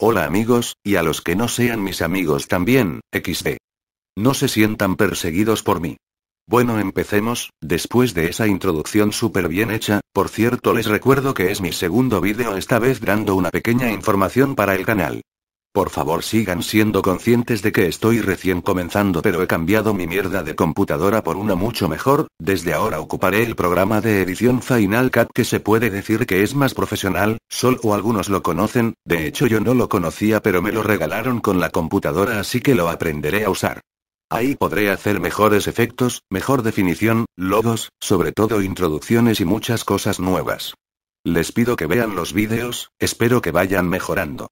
Hola amigos, y a los que no sean mis amigos también, XD. No se sientan perseguidos por mí. Bueno, empecemos, después de esa introducción súper bien hecha, por cierto les recuerdo que es mi segundo vídeo esta vez dando una pequeña información para el canal. Por favor sigan siendo conscientes de que estoy recién comenzando pero he cambiado mi mierda de computadora por una mucho mejor, desde ahora ocuparé el programa de edición Final Cut que se puede decir que es más profesional, solo algunos lo conocen, de hecho yo no lo conocía pero me lo regalaron con la computadora así que lo aprenderé a usar. Ahí podré hacer mejores efectos, mejor definición, logos, sobre todo introducciones y muchas cosas nuevas. Les pido que vean los vídeos, espero que vayan mejorando.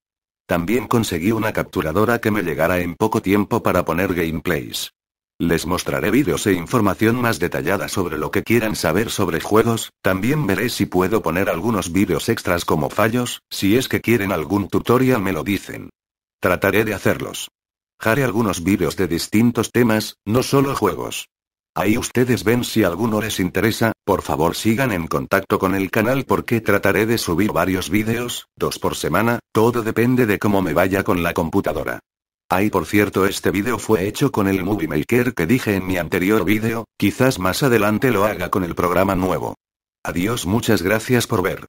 También conseguí una capturadora que me llegará en poco tiempo para poner gameplays. Les mostraré vídeos e información más detallada sobre lo que quieran saber sobre juegos, también veré si puedo poner algunos vídeos extras como fallos, si es que quieren algún tutorial me lo dicen. Trataré de hacerlos. Haré algunos vídeos de distintos temas, no solo juegos. Ahí ustedes ven si alguno les interesa, por favor sigan en contacto con el canal porque trataré de subir varios vídeos, dos por semana, todo depende de cómo me vaya con la computadora. Ay por cierto este vídeo fue hecho con el Movie Maker que dije en mi anterior vídeo, quizás más adelante lo haga con el programa nuevo. Adiós muchas gracias por ver.